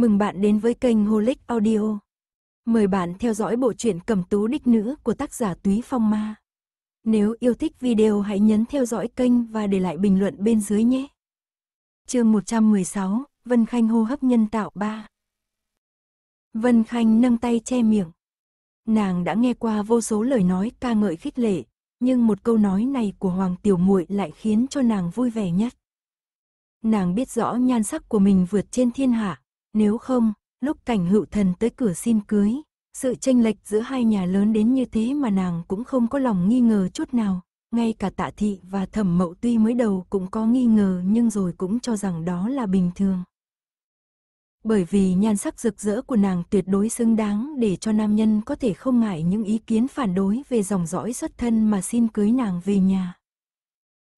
Mừng bạn đến với kênh Holic Audio. Mời bạn theo dõi bộ truyện Cẩm Tú Đích Nữ của tác giả Túy Phong Ma. Nếu yêu thích video hãy nhấn theo dõi kênh và để lại bình luận bên dưới nhé. Chương 116, Vân Khanh hô hấp nhân tạo 3. Vân Khanh nâng tay che miệng. Nàng đã nghe qua vô số lời nói ca ngợi khích lệ, nhưng một câu nói này của Hoàng Tiểu Muội lại khiến cho nàng vui vẻ nhất. Nàng biết rõ nhan sắc của mình vượt trên thiên hạ, nếu không, lúc cảnh hữu thần tới cửa xin cưới, sự tranh lệch giữa hai nhà lớn đến như thế mà nàng cũng không có lòng nghi ngờ chút nào. Ngay cả tạ thị và thẩm mậu tuy mới đầu cũng có nghi ngờ nhưng rồi cũng cho rằng đó là bình thường. Bởi vì nhan sắc rực rỡ của nàng tuyệt đối xứng đáng để cho nam nhân có thể không ngại những ý kiến phản đối về dòng dõi xuất thân mà xin cưới nàng về nhà.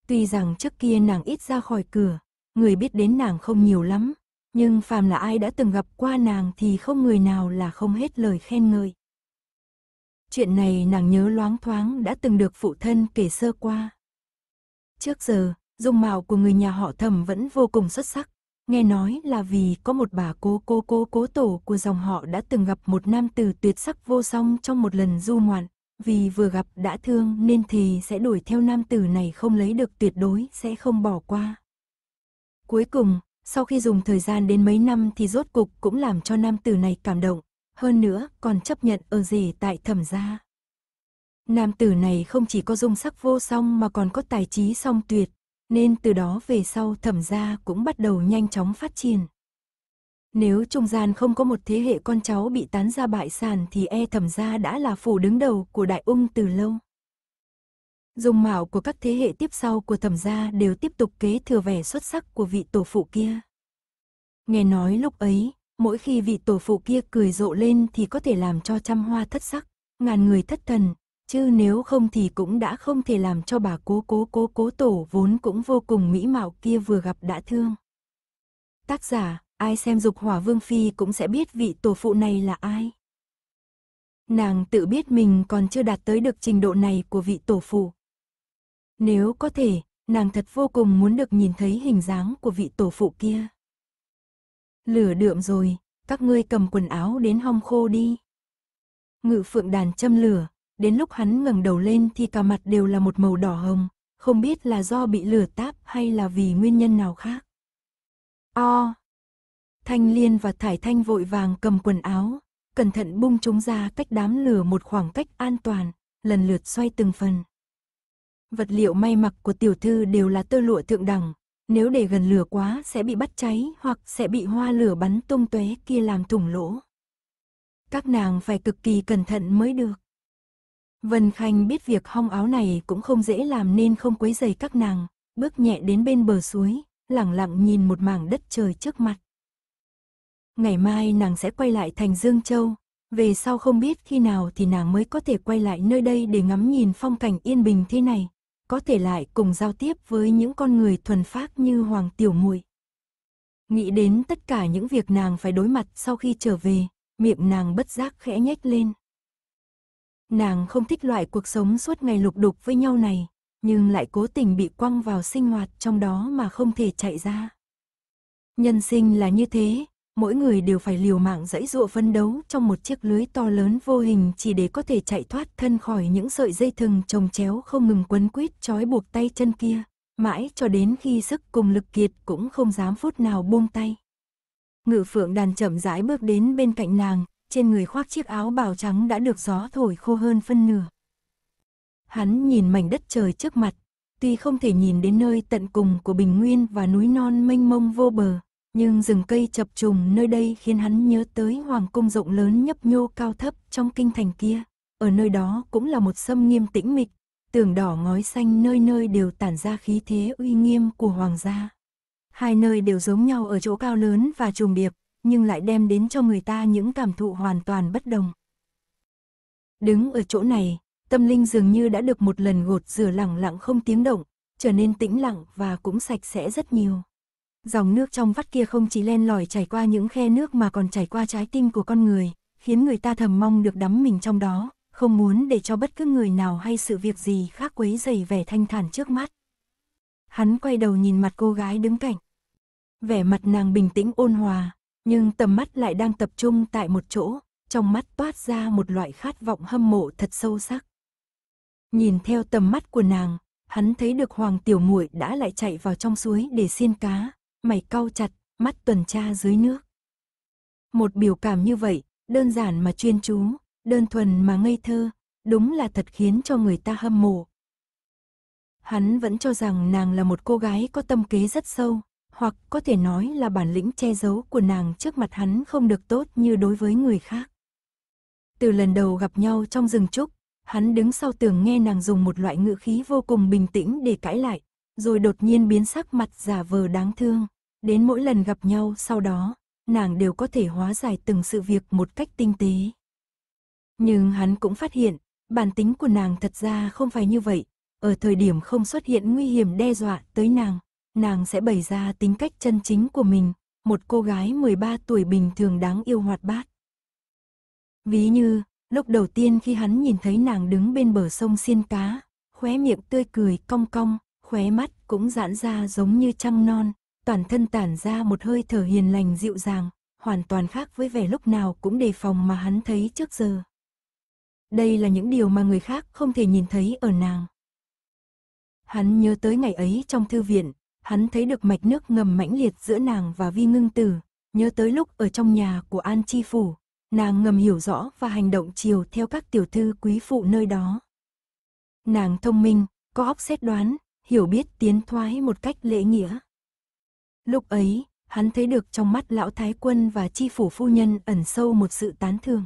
Tuy rằng trước kia nàng ít ra khỏi cửa, người biết đến nàng không nhiều lắm, nhưng phàm là ai đã từng gặp qua nàng thì không người nào là không hết lời khen ngợi. Chuyện này nàng nhớ loáng thoáng đã từng được phụ thân kể sơ qua. Trước giờ, dung mạo của người nhà họ thẩm vẫn vô cùng xuất sắc. Nghe nói là vì có một bà cố cố cố cố tổ của dòng họ đã từng gặp một nam tử tuyệt sắc vô song trong một lần du ngoạn. Vì vừa gặp đã thương nên thì sẽ đuổi theo nam tử này không lấy được tuyệt đối sẽ không bỏ qua. Cuối cùng, sau khi dùng thời gian đến mấy năm thì rốt cục cũng làm cho nam tử này cảm động, hơn nữa còn chấp nhận ở gì tại thẩm gia. Nam tử này không chỉ có dung sắc vô song mà còn có tài trí song tuyệt, nên từ đó về sau thẩm gia cũng bắt đầu nhanh chóng phát triển. Nếu trung gian không có một thế hệ con cháu bị tán gia bại sản thì e thẩm gia đã là phủ đứng đầu của đại ung từ lâu dung mạo của các thế hệ tiếp sau của thẩm gia đều tiếp tục kế thừa vẻ xuất sắc của vị tổ phụ kia. Nghe nói lúc ấy, mỗi khi vị tổ phụ kia cười rộ lên thì có thể làm cho trăm hoa thất sắc, ngàn người thất thần, chứ nếu không thì cũng đã không thể làm cho bà cố cố cố cố tổ vốn cũng vô cùng mỹ mạo kia vừa gặp đã thương. Tác giả, ai xem dục hỏa vương phi cũng sẽ biết vị tổ phụ này là ai. Nàng tự biết mình còn chưa đạt tới được trình độ này của vị tổ phụ, nếu có thể, nàng thật vô cùng muốn được nhìn thấy hình dáng của vị tổ phụ kia. Lửa đượm rồi, các ngươi cầm quần áo đến hong khô đi. Ngự phượng đàn châm lửa, đến lúc hắn ngẩng đầu lên thì cả mặt đều là một màu đỏ hồng, không biết là do bị lửa táp hay là vì nguyên nhân nào khác. O. Thanh Liên và Thải Thanh vội vàng cầm quần áo, cẩn thận bung chúng ra cách đám lửa một khoảng cách an toàn, lần lượt xoay từng phần vật liệu may mặc của tiểu thư đều là tơ lụa thượng đẳng. Nếu để gần lửa quá sẽ bị bắt cháy hoặc sẽ bị hoa lửa bắn tung tóe kia làm thủng lỗ. Các nàng phải cực kỳ cẩn thận mới được. Vân Khanh biết việc hong áo này cũng không dễ làm nên không quấy rầy các nàng, bước nhẹ đến bên bờ suối, lặng lặng nhìn một mảng đất trời trước mặt. Ngày mai nàng sẽ quay lại thành Dương Châu, về sau không biết khi nào thì nàng mới có thể quay lại nơi đây để ngắm nhìn phong cảnh yên bình thế này, có thể lại cùng giao tiếp với những con người thuần phác như Hoàng Tiểu Muội. Nghĩ đến tất cả những việc nàng phải đối mặt sau khi trở về, miệng nàng bất giác khẽ nhếch lên. Nàng không thích loại cuộc sống suốt ngày lục đục với nhau này, nhưng lại cố tình bị quăng vào sinh hoạt trong đó mà không thể chạy ra. Nhân sinh là như thế, mỗi người đều phải liều mạng dãy dụa phân đấu trong một chiếc lưới to lớn vô hình chỉ để có thể chạy thoát thân khỏi những sợi dây thừng trồng chéo không ngừng quấn quýt trói buộc tay chân kia, mãi cho đến khi sức cùng lực kiệt cũng không dám phút nào buông tay. Ngự phượng đàn chậm rãi bước đến bên cạnh nàng, trên người khoác chiếc áo bào trắng đã được gió thổi khô hơn phân nửa. Hắn nhìn mảnh đất trời trước mặt, tuy không thể nhìn đến nơi tận cùng của bình nguyên và núi non mênh mông vô bờ, nhưng rừng cây chập trùng nơi đây khiến hắn nhớ tới hoàng cung rộng lớn nhấp nhô cao thấp trong kinh thành kia. Ở nơi đó cũng là một sâm nghiêm tĩnh mịch, tường đỏ ngói xanh nơi nơi đều tản ra khí thế uy nghiêm của hoàng gia. Hai nơi đều giống nhau ở chỗ cao lớn và trùng điệp, nhưng lại đem đến cho người ta những cảm thụ hoàn toàn bất đồng. Đứng ở chỗ này, tâm linh dường như đã được một lần gột rửa lặng lặng không tiếng động, trở nên tĩnh lặng và cũng sạch sẽ rất nhiều. Dòng nước trong vắt kia không chỉ len lỏi chảy qua những khe nước mà còn chảy qua trái tim của con người, khiến người ta thầm mong được đắm mình trong đó, không muốn để cho bất cứ người nào hay sự việc gì khác quấy dày vẻ thanh thản trước mắt. Hắn quay đầu nhìn mặt cô gái đứng cạnh. Vẻ mặt nàng bình tĩnh ôn hòa, nhưng tầm mắt lại đang tập trung tại một chỗ, trong mắt toát ra một loại khát vọng hâm mộ thật sâu sắc. Nhìn theo tầm mắt của nàng, hắn thấy được Hoàng Tiểu Muội đã lại chạy vào trong suối để xiên cá, mày cau chặt, mắt tuần tra dưới nước. Một biểu cảm như vậy, đơn giản mà chuyên chú, đơn thuần mà ngây thơ, đúng là thật khiến cho người ta hâm mộ. Hắn vẫn cho rằng nàng là một cô gái có tâm kế rất sâu, hoặc có thể nói là bản lĩnh che giấu của nàng trước mặt hắn không được tốt như đối với người khác. Từ lần đầu gặp nhau trong rừng trúc, hắn đứng sau tường nghe nàng dùng một loại ngữ khí vô cùng bình tĩnh để cãi lại, rồi đột nhiên biến sắc mặt giả vờ đáng thương. Đến mỗi lần gặp nhau sau đó, nàng đều có thể hóa giải từng sự việc một cách tinh tế. Nhưng hắn cũng phát hiện, bản tính của nàng thật ra không phải như vậy. Ở thời điểm không xuất hiện nguy hiểm đe dọa tới nàng, nàng sẽ bày ra tính cách chân chính của mình, một cô gái 13 tuổi bình thường đáng yêu hoạt bát. Ví như, lúc đầu tiên khi hắn nhìn thấy nàng đứng bên bờ sông xiên cá, khóe miệng tươi cười cong cong, khóe mắt cũng giãn ra giống như trăng non, toàn thân tản ra một hơi thở hiền lành dịu dàng, hoàn toàn khác với vẻ lúc nào cũng đề phòng mà hắn thấy trước giờ. Đây là những điều mà người khác không thể nhìn thấy ở nàng. Hắn nhớ tới ngày ấy trong thư viện, hắn thấy được mạch nước ngầm mãnh liệt giữa nàng và vi ngưng tử, nhớ tới lúc ở trong nhà của An Chi Phủ, nàng ngầm hiểu rõ và hành động chiều theo các tiểu thư quý phụ nơi đó. Nàng thông minh, có óc xét đoán, hiểu biết tiến thoái một cách lễ nghĩa. Lúc ấy, hắn thấy được trong mắt lão thái quân và chi phủ phu nhân ẩn sâu một sự tán thưởng.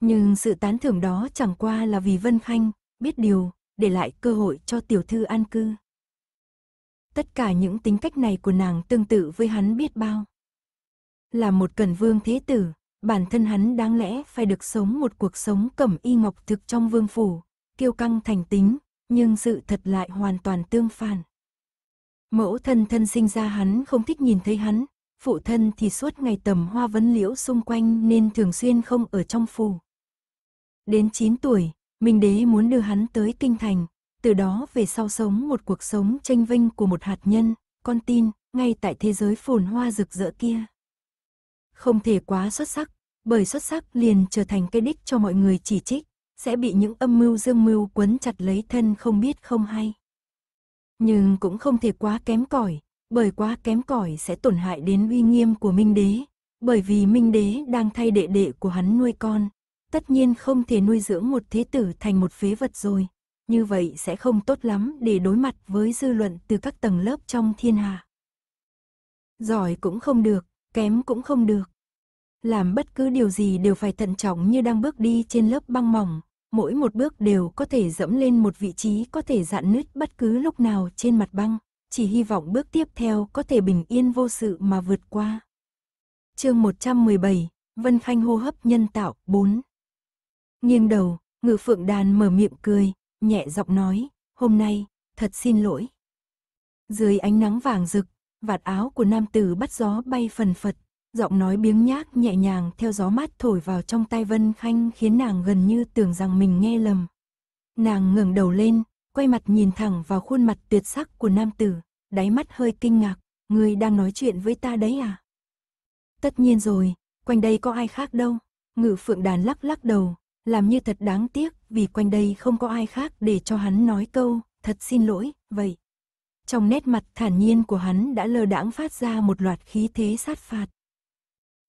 Nhưng sự tán thưởng đó chẳng qua là vì Vân Khanh, biết điều, để lại cơ hội cho tiểu thư an cư. Tất cả những tính cách này của nàng tương tự với hắn biết bao. Là một cẩn vương thế tử, bản thân hắn đáng lẽ phải được sống một cuộc sống cẩm y ngọc thực trong vương phủ, kiêu căng thành tính, nhưng sự thật lại hoàn toàn tương phản. Mẫu thân thân sinh ra hắn không thích nhìn thấy hắn, phụ thân thì suốt ngày tầm hoa vấn liễu xung quanh nên thường xuyên không ở trong phủ. Đến 9 tuổi, Minh Đế muốn đưa hắn tới Kinh Thành, từ đó về sau sống một cuộc sống tranh vinh của một hạt nhân, con tin, ngay tại thế giới phồn hoa rực rỡ kia. Không thể quá xuất sắc, bởi xuất sắc liền trở thành cái đích cho mọi người chỉ trích sẽ bị những âm mưu dương mưu quấn chặt lấy thân không biết không hay. Nhưng cũng không thể quá kém cỏi, bởi quá kém cỏi sẽ tổn hại đến uy nghiêm của Minh Đế, bởi vì Minh Đế đang thay đệ đệ của hắn nuôi con, tất nhiên không thể nuôi dưỡng một thế tử thành một phế vật rồi, như vậy sẽ không tốt lắm để đối mặt với dư luận từ các tầng lớp trong thiên hạ. Giỏi cũng không được, kém cũng không được. Làm bất cứ điều gì đều phải thận trọng như đang bước đi trên lớp băng mỏng, mỗi một bước đều có thể dẫm lên một vị trí có thể dạn nứt bất cứ lúc nào trên mặt băng, chỉ hy vọng bước tiếp theo có thể bình yên vô sự mà vượt qua. chương 117, Vân Khanh hô hấp nhân tạo 4 Nghiêng đầu, ngự phượng đàn mở miệng cười, nhẹ giọng nói, hôm nay, thật xin lỗi. Dưới ánh nắng vàng rực, vạt áo của nam tử bắt gió bay phần phật, giọng nói biếng nhác nhẹ nhàng theo gió mát thổi vào trong tai Vân Khanh khiến nàng gần như tưởng rằng mình nghe lầm. Nàng ngẩng đầu lên, quay mặt nhìn thẳng vào khuôn mặt tuyệt sắc của nam tử, đáy mắt hơi kinh ngạc, người đang nói chuyện với ta đấy à? Tất nhiên rồi, quanh đây có ai khác đâu. Ngự phượng đàn lắc lắc đầu, làm như thật đáng tiếc vì quanh đây không có ai khác để cho hắn nói câu, thật xin lỗi, vậy. Trong nét mặt thản nhiên của hắn đã lơ đãng phát ra một loạt khí thế sát phạt.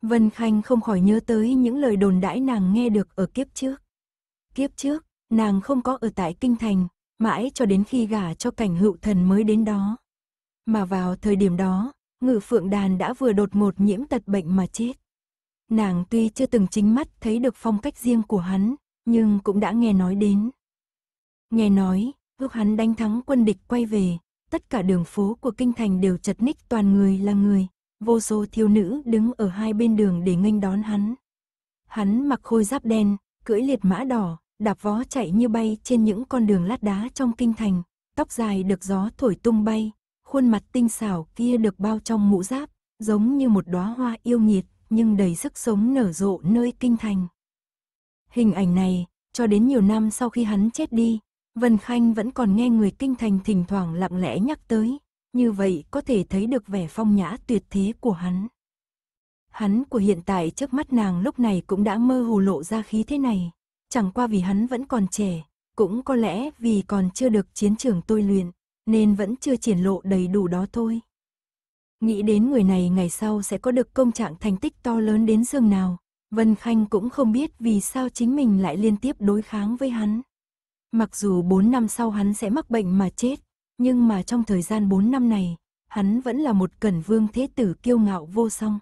Vân Khanh không khỏi nhớ tới những lời đồn đãi nàng nghe được ở kiếp trước. Kiếp trước, nàng không có ở tại Kinh Thành, mãi cho đến khi gả cho cảnh hữu thần mới đến đó. Mà vào thời điểm đó, ngự phượng đàn đã vừa đột ngột nhiễm tật bệnh mà chết. Nàng tuy chưa từng chính mắt thấy được phong cách riêng của hắn, nhưng cũng đã nghe nói đến. Nghe nói, lúc hắn đánh thắng quân địch quay về, tất cả đường phố của kinh thành đều chật ních toàn người là người, Vô số thiếu nữ đứng ở hai bên đường để nghênh đón hắn. Hắn mặc khôi giáp đen, cưỡi liệt mã đỏ, đạp vó chạy như bay trên những con đường lát đá trong kinh thành, tóc dài được gió thổi tung bay, khuôn mặt tinh xảo kia được bao trong mũ giáp, giống như một đóa hoa yêu nghiệt nhưng đầy sức sống nở rộ nơi kinh thành. Hình ảnh này, cho đến nhiều năm sau khi hắn chết đi, Vân Khanh vẫn còn nghe người kinh thành thỉnh thoảng lặng lẽ nhắc tới, như vậy có thể thấy được vẻ phong nhã tuyệt thế của hắn. Hắn của hiện tại trước mắt nàng lúc này cũng đã mơ hồ lộ ra khí thế này, chẳng qua vì hắn vẫn còn trẻ, cũng có lẽ vì còn chưa được chiến trường tôi luyện, nên vẫn chưa triển lộ đầy đủ đó thôi. Nghĩ đến người này ngày sau sẽ có được công trạng thành tích to lớn đến giường nào, Vân Khanh cũng không biết vì sao chính mình lại liên tiếp đối kháng với hắn. Mặc dù 4 năm sau hắn sẽ mắc bệnh mà chết, nhưng mà trong thời gian 4 năm này, hắn vẫn là một cẩn vương thế tử kiêu ngạo vô song.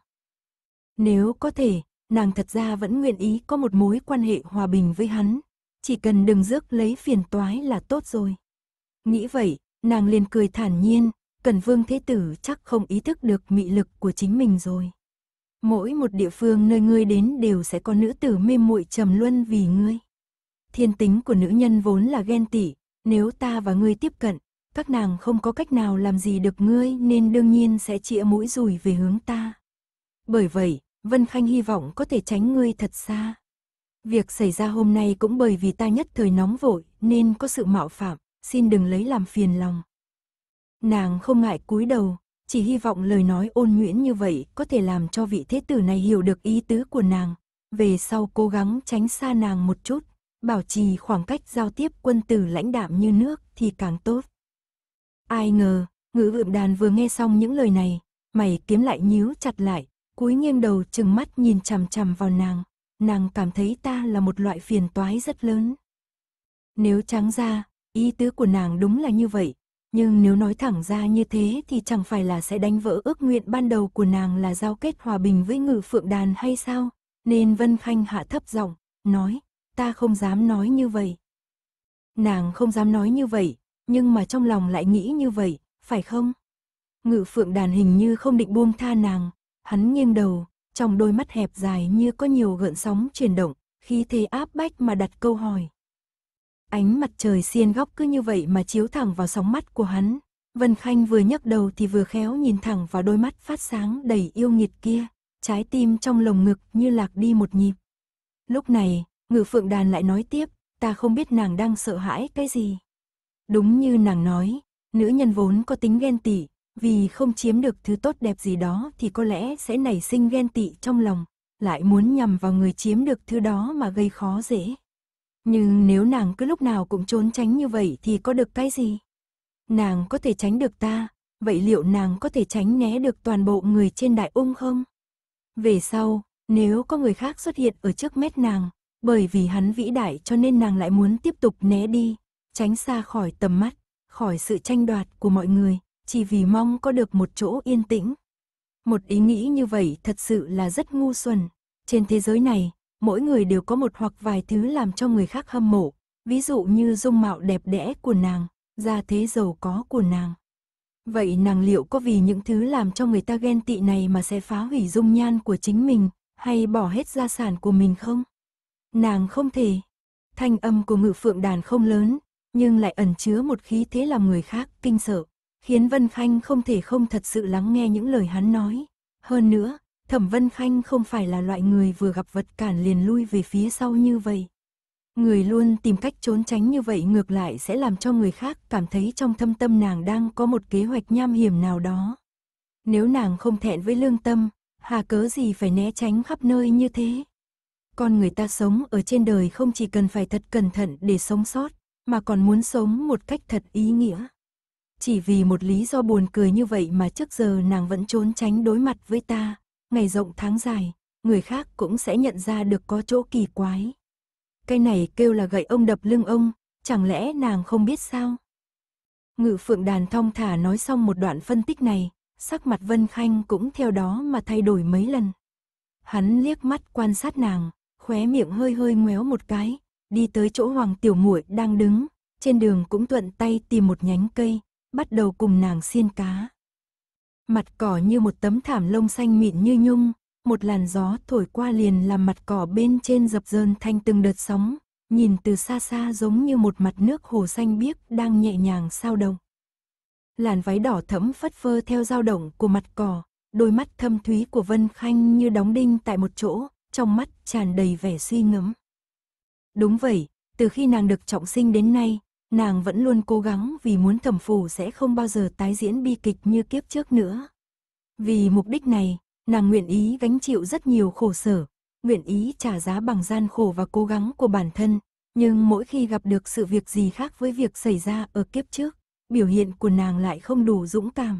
Nếu có thể, nàng thật ra vẫn nguyện ý có một mối quan hệ hòa bình với hắn, chỉ cần đừng rước lấy phiền toái là tốt rồi. Nghĩ vậy, nàng liền cười thản nhiên, cẩn Vương Thế Tử chắc không ý thức được mị lực của chính mình rồi. Mỗi một địa phương nơi ngươi đến đều sẽ có nữ tử mê muội trầm luân vì ngươi. Thiên tính của nữ nhân vốn là ghen tị, nếu ta và ngươi tiếp cận, các nàng không có cách nào làm gì được ngươi nên đương nhiên sẽ chĩa mũi rùi về hướng ta. Bởi vậy, Vân Khanh hy vọng có thể tránh ngươi thật xa. Việc xảy ra hôm nay cũng bởi vì ta nhất thời nóng vội nên có sự mạo phạm, xin đừng lấy làm phiền lòng. Nàng không ngại cúi đầu, chỉ hy vọng lời nói ôn nhuyễn như vậy có thể làm cho vị thế tử này hiểu được ý tứ của nàng. Về sau cố gắng tránh xa nàng một chút, bảo trì khoảng cách giao tiếp quân tử lãnh đạm như nước thì càng tốt. Ai ngờ, ngữ vượm đàn vừa nghe xong những lời này, mày kiếm lại nhíu chặt lại, cúi nghiêng đầu chừng mắt nhìn chằm chằm vào nàng. Nàng cảm thấy ta là một loại phiền toái rất lớn. Nếu trắng ra, ý tứ của nàng đúng là như vậy, nhưng nếu nói thẳng ra như thế thì chẳng phải là sẽ đánh vỡ ước nguyện ban đầu của nàng là giao kết hòa bình với ngự phượng đàn hay sao? Nên Vân Khanh hạ thấp giọng, nói, ta không dám nói như vậy. Nàng không dám nói như vậy, nhưng mà trong lòng lại nghĩ như vậy, phải không? Ngự phượng đàn hình như không định buông tha nàng, hắn nghiêng đầu, trong đôi mắt hẹp dài như có nhiều gợn sóng chuyển động, khi thế áp bách mà đặt câu hỏi. Ánh mặt trời xiên góc cứ như vậy mà chiếu thẳng vào sóng mắt của hắn. Vân Khanh vừa nhấc đầu thì vừa khéo nhìn thẳng vào đôi mắt phát sáng đầy yêu nghiệt kia, trái tim trong lồng ngực như lạc đi một nhịp. Lúc này, ngự phượng đàn lại nói tiếp, ta không biết nàng đang sợ hãi cái gì. Đúng như nàng nói, nữ nhân vốn có tính ghen tị, vì không chiếm được thứ tốt đẹp gì đó thì có lẽ sẽ nảy sinh ghen tị trong lòng, lại muốn nhằm vào người chiếm được thứ đó mà gây khó dễ. Nhưng nếu nàng cứ lúc nào cũng trốn tránh như vậy thì có được cái gì? Nàng có thể tránh được ta, vậy liệu nàng có thể tránh né được toàn bộ người trên đại ung không? Về sau, nếu có người khác xuất hiện ở trước mét nàng, bởi vì hắn vĩ đại cho nên nàng lại muốn tiếp tục né đi, tránh xa khỏi tầm mắt, khỏi sự tranh đoạt của mọi người, chỉ vì mong có được một chỗ yên tĩnh. Một ý nghĩ như vậy thật sự là rất ngu xuẩn. Trên thế giới này, mỗi người đều có một hoặc vài thứ làm cho người khác hâm mộ, ví dụ như dung mạo đẹp đẽ của nàng, gia thế giàu có của nàng. Vậy nàng liệu có vì những thứ làm cho người ta ghen tị này mà sẽ phá hủy dung nhan của chính mình, hay bỏ hết gia sản của mình không? Nàng không thể. Thanh âm của ngự phượng đàn không lớn, nhưng lại ẩn chứa một khí thế làm người khác kinh sợ, khiến Vân Khanh không thể không thật sự lắng nghe những lời hắn nói. Hơn nữa, Thẩm Vân Khanh không phải là loại người vừa gặp vật cản liền lui về phía sau như vậy. Người luôn tìm cách trốn tránh như vậy ngược lại sẽ làm cho người khác cảm thấy trong thâm tâm nàng đang có một kế hoạch nham hiểm nào đó. Nếu nàng không thẹn với lương tâm, hà cớ gì phải né tránh khắp nơi như thế. Con người ta sống ở trên đời không chỉ cần phải thật cẩn thận để sống sót, mà còn muốn sống một cách thật ý nghĩa. Chỉ vì một lý do buồn cười như vậy mà trước giờ nàng vẫn trốn tránh đối mặt với ta, ngày rộng tháng dài, người khác cũng sẽ nhận ra được có chỗ kỳ quái. Cái này kêu là gậy ông đập lưng ông, chẳng lẽ nàng không biết sao? Ngự phượng đàn thong thả nói xong một đoạn phân tích này, sắc mặt Vân Khanh cũng theo đó mà thay đổi mấy lần. Hắn liếc mắt quan sát nàng, khóe miệng hơi hơi ngoéo một cái, đi tới chỗ Hoàng Tiểu Muội đang đứng, trên đường cũng thuận tay tìm một nhánh cây, bắt đầu cùng nàng xiên cá. Mặt cỏ như một tấm thảm lông xanh mịn như nhung, một làn gió thổi qua liền làm mặt cỏ bên trên dập dờn thành từng đợt sóng, nhìn từ xa xa giống như một mặt nước hồ xanh biếc đang nhẹ nhàng sao động. Làn váy đỏ thẫm phất phơ theo dao động của mặt cỏ, đôi mắt thâm thúy của Vân Khanh như đóng đinh tại một chỗ, trong mắt tràn đầy vẻ suy ngẫm. Đúng vậy, từ khi nàng được trọng sinh đến nay, nàng vẫn luôn cố gắng vì muốn thẩm phù sẽ không bao giờ tái diễn bi kịch như kiếp trước nữa. Vì mục đích này, nàng nguyện ý gánh chịu rất nhiều khổ sở, nguyện ý trả giá bằng gian khổ và cố gắng của bản thân, nhưng mỗi khi gặp được sự việc gì khác với việc xảy ra ở kiếp trước, biểu hiện của nàng lại không đủ dũng cảm.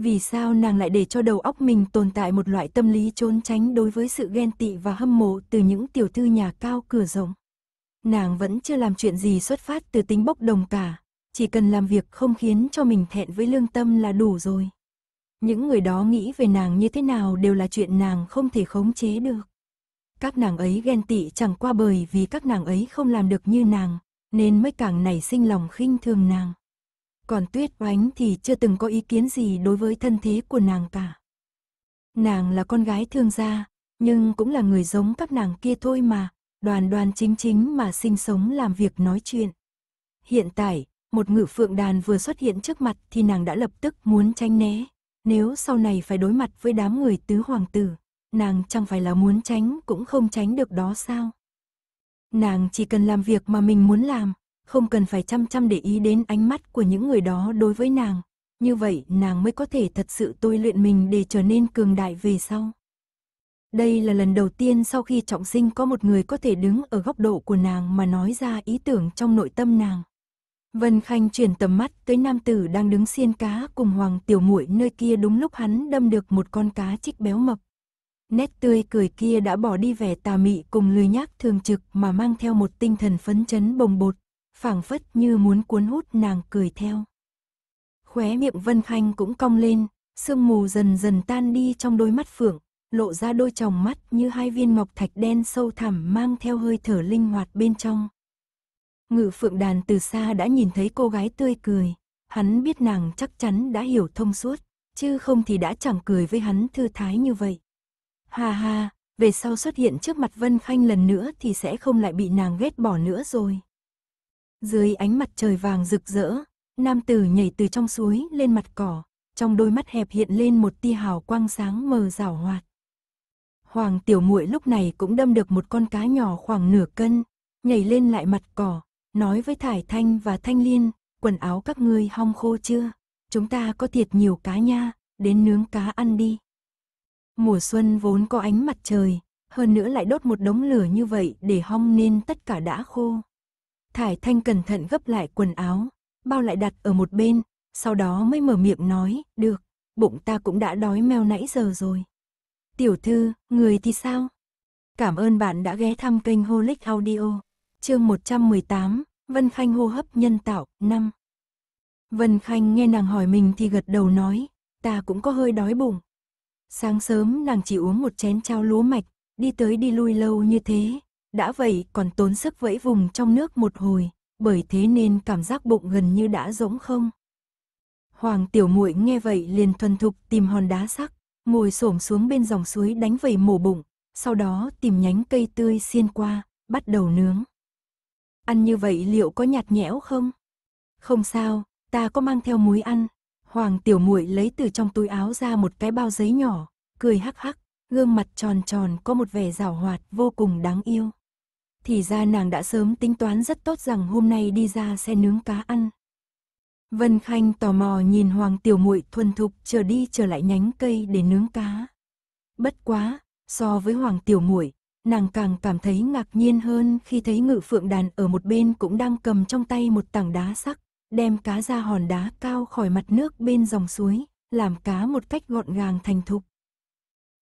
Vì sao nàng lại để cho đầu óc mình tồn tại một loại tâm lý trốn tránh đối với sự ghen tị và hâm mộ từ những tiểu thư nhà cao cửa rộng? nàng vẫn chưa làm chuyện gì xuất phát từ tính bốc đồng cả, chỉ cần làm việc không khiến cho mình thẹn với lương tâm là đủ rồi. Những người đó nghĩ về nàng như thế nào đều là chuyện nàng không thể khống chế được. Các nàng ấy ghen tị chẳng qua bởi vì các nàng ấy không làm được như nàng, nên mới càng nảy sinh lòng khinh thường nàng. Còn Tuyết Oánh thì chưa từng có ý kiến gì đối với thân thế của nàng cả. Nàng là con gái thương gia, nhưng cũng là người giống các nàng kia thôi mà, đoàn đoàn chính chính mà sinh sống làm việc nói chuyện. Hiện tại, một ngự phượng đàn vừa xuất hiện trước mặt thì nàng đã lập tức muốn tránh né. Nếu sau này phải đối mặt với đám người tứ hoàng tử, nàng chẳng phải là muốn tránh cũng không tránh được đó sao. Nàng chỉ cần làm việc mà mình muốn làm, không cần phải chăm chăm để ý đến ánh mắt của những người đó đối với nàng. Như vậy nàng mới có thể thật sự tôi luyện mình để trở nên cường đại về sau. Đây là lần đầu tiên sau khi trọng sinh có một người có thể đứng ở góc độ của nàng mà nói ra ý tưởng trong nội tâm nàng. Vân Khanh chuyển tầm mắt tới nam tử đang đứng xiên cá cùng Hoàng Tiểu Muội nơi kia đúng lúc hắn đâm được một con cá chích béo mập. Nét tươi cười kia đã bỏ đi vẻ tà mị cùng lười nhác thường trực mà mang theo một tinh thần phấn chấn bồng bột, phảng phất như muốn cuốn hút nàng cười theo. Khóe miệng Vân Khanh cũng cong lên, sương mù dần dần tan đi trong đôi mắt phượng, lộ ra đôi tròng mắt như hai viên ngọc thạch đen sâu thẳm mang theo hơi thở linh hoạt bên trong. Ngự phượng đàn từ xa đã nhìn thấy cô gái tươi cười, hắn biết nàng chắc chắn đã hiểu thông suốt, chứ không thì đã chẳng cười với hắn thư thái như vậy. Ha ha, về sau xuất hiện trước mặt Vân Khanh lần nữa thì sẽ không lại bị nàng ghét bỏ nữa rồi. Dưới ánh mặt trời vàng rực rỡ, nam tử nhảy từ trong suối lên mặt cỏ, trong đôi mắt hẹp hiện lên một tia hào quang sáng mờ rảo hoạt. Hoàng tiểu muội lúc này cũng đâm được một con cá nhỏ khoảng nửa cân, nhảy lên lại mặt cỏ, nói với Thải Thanh và Thanh Liên, quần áo các ngươi hong khô chưa? Chúng ta có thiệt nhiều cá nha, đến nướng cá ăn đi. Mùa xuân vốn có ánh mặt trời, hơn nữa lại đốt một đống lửa như vậy để hong nên tất cả đã khô. Thải Thanh cẩn thận gấp lại quần áo, bao lại đặt ở một bên, sau đó mới mở miệng nói, được, bụng ta cũng đã đói meo nãy giờ rồi. Tiểu thư, người thì sao? Cảm ơn bạn đã ghé thăm kênh Holic Audio. Chương 118, Vân Khanh hô hấp nhân tạo, 5. Vân Khanh nghe nàng hỏi mình thì gật đầu nói, ta cũng có hơi đói bụng. Sáng sớm nàng chỉ uống một chén cháo lúa mạch, đi tới đi lui lâu như thế, đã vậy còn tốn sức vẫy vùng trong nước một hồi, bởi thế nên cảm giác bụng gần như đã rỗng không. Hoàng tiểu muội nghe vậy liền thuần thục tìm hòn đá sắc, ngồi xổm xuống bên dòng suối đánh vầy mổ bụng, sau đó tìm nhánh cây tươi xiên qua, bắt đầu nướng. Ăn như vậy liệu có nhạt nhẽo không? Không sao, ta có mang theo muối ăn. Hoàng tiểu muội lấy từ trong túi áo ra một cái bao giấy nhỏ, cười hắc hắc, gương mặt tròn tròn có một vẻ rảo hoạt vô cùng đáng yêu. Thì ra nàng đã sớm tính toán rất tốt rằng hôm nay đi ra sẽ nướng cá ăn. Vân Khanh tò mò nhìn Hoàng Tiểu Muội thuần thục chờ đi trở lại nhánh cây để nướng cá. Bất quá, so với Hoàng Tiểu Muội, nàng càng cảm thấy ngạc nhiên hơn khi thấy Ngự Phượng Đàn ở một bên cũng đang cầm trong tay một tảng đá sắc, đem cá ra hòn đá cao khỏi mặt nước bên dòng suối, làm cá một cách gọn gàng thành thục.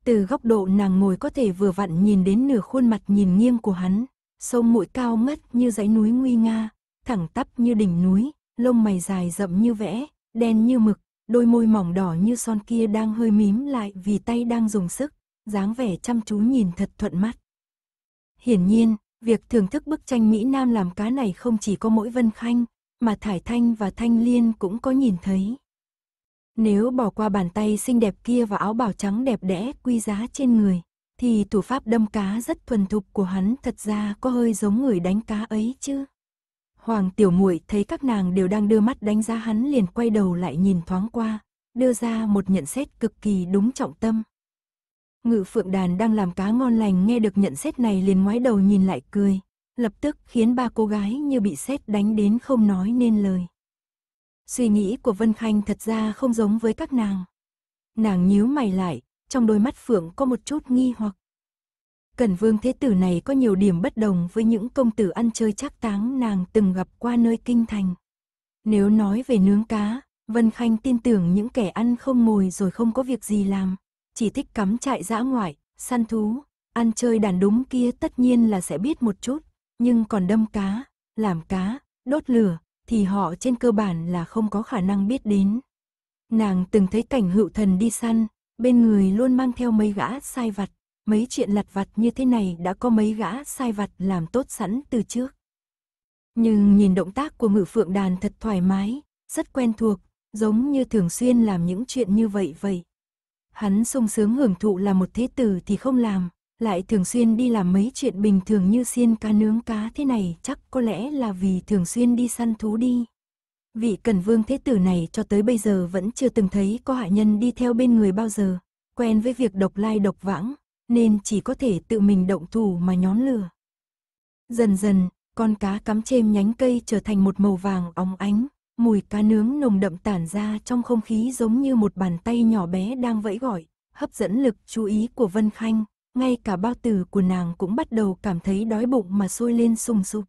Từ góc độ nàng ngồi có thể vừa vặn nhìn đến nửa khuôn mặt nhìn nghiêng của hắn, sông mũi cao ngất như dãy núi nguy nga, thẳng tắp như đỉnh núi, lông mày dài rậm như vẽ, đen như mực, đôi môi mỏng đỏ như son kia đang hơi mím lại vì tay đang dùng sức, dáng vẻ chăm chú nhìn thật thuận mắt. Hiển nhiên, việc thưởng thức bức tranh Mỹ Nam làm cá này không chỉ có mỗi Vân Khanh, mà Thải Thanh và Thanh Liên cũng có nhìn thấy. Nếu bỏ qua bàn tay xinh đẹp kia và áo bào trắng đẹp đẽ quy giá trên người, thì thủ pháp đâm cá rất thuần thục của hắn thật ra có hơi giống người đánh cá ấy chứ. Hoàng tiểu muội thấy các nàng đều đang đưa mắt đánh giá hắn liền quay đầu lại nhìn thoáng qua, đưa ra một nhận xét cực kỳ đúng trọng tâm. Ngự phượng đàn đang làm cá ngon lành nghe được nhận xét này liền ngoái đầu nhìn lại cười, lập tức khiến ba cô gái như bị xét đánh đến không nói nên lời. Suy nghĩ của Vân Khanh thật ra không giống với các nàng. Nàng nhíu mày lại, trong đôi mắt phượng có một chút nghi hoặc. Cần vương thế tử này có nhiều điểm bất đồng với những công tử ăn chơi chắc táng nàng từng gặp qua nơi kinh thành. Nếu nói về nướng cá, Vân Khanh tin tưởng những kẻ ăn không mồi rồi không có việc gì làm, chỉ thích cắm trại dã ngoại, săn thú, ăn chơi đàn đúng kia tất nhiên là sẽ biết một chút, nhưng còn đâm cá, làm cá, đốt lửa thì họ trên cơ bản là không có khả năng biết đến. Nàng từng thấy cảnh hữu thần đi săn, bên người luôn mang theo mấy gã sai vặt, mấy chuyện lặt vặt như thế này đã có mấy gã sai vặt làm tốt sẵn từ trước. Nhưng nhìn động tác của ngự phượng đàn thật thoải mái, rất quen thuộc, giống như thường xuyên làm những chuyện như vậy vậy. Hắn sung sướng hưởng thụ là một thế tử thì không làm, lại thường xuyên đi làm mấy chuyện bình thường như xiên cá nướng cá thế này chắc có lẽ là vì thường xuyên đi săn thú đi. Vị cần vương thế tử này cho tới bây giờ vẫn chưa từng thấy có hạ nhân đi theo bên người bao giờ, quen với việc độc lai độc vãng, nên chỉ có thể tự mình động thủ mà nhón lửa. Dần dần, con cá cắm trên nhánh cây trở thành một màu vàng óng ánh, mùi cá nướng nồng đậm tản ra trong không khí giống như một bàn tay nhỏ bé đang vẫy gọi, hấp dẫn lực chú ý của Vân Khanh, ngay cả bao tử của nàng cũng bắt đầu cảm thấy đói bụng mà sôi lên sùng sục.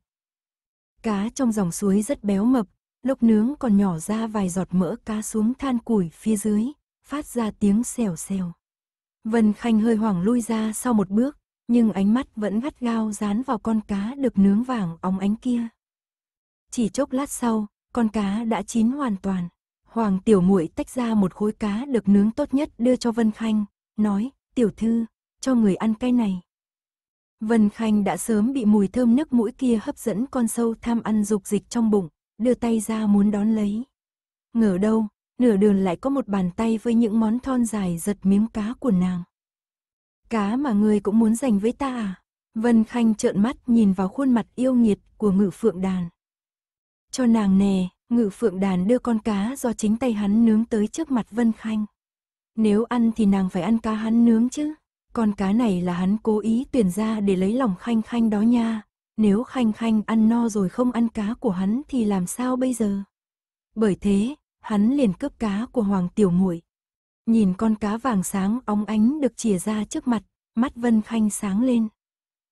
Cá trong dòng suối rất béo mập, lúc nướng còn nhỏ ra vài giọt mỡ cá xuống than củi phía dưới, phát ra tiếng xèo xèo. Vân Khanh hơi hoảng lui ra sau một bước, nhưng ánh mắt vẫn gắt gao dán vào con cá được nướng vàng óng ánh kia. Chỉ chốc lát sau, con cá đã chín hoàn toàn. Hoàng tiểu muội tách ra một khối cá được nướng tốt nhất đưa cho Vân Khanh, nói, tiểu thư, cho người ăn cái này. Vân Khanh đã sớm bị mùi thơm nước mũi kia hấp dẫn con sâu tham ăn dục dịch trong bụng, đưa tay ra muốn đón lấy. Ngờ đâu, nửa đường lại có một bàn tay với những món thon dài giật miếng cá của nàng. Cá mà ngươi cũng muốn dành với ta à? Vân Khanh trợn mắt nhìn vào khuôn mặt yêu nghiệt của ngự phượng đàn. Cho nàng nè, ngự phượng đàn đưa con cá do chính tay hắn nướng tới trước mặt Vân Khanh. Nếu ăn thì nàng phải ăn cá hắn nướng chứ. Con cá này là hắn cố ý tuyển ra để lấy lòng Khanh Khanh đó nha. Nếu Khanh Khanh ăn no rồi không ăn cá của hắn thì làm sao bây giờ? Bởi thế, hắn liền cướp cá của Hoàng Tiểu Muội. Nhìn con cá vàng sáng óng ánh được chìa ra trước mặt, mắt Vân Khanh sáng lên.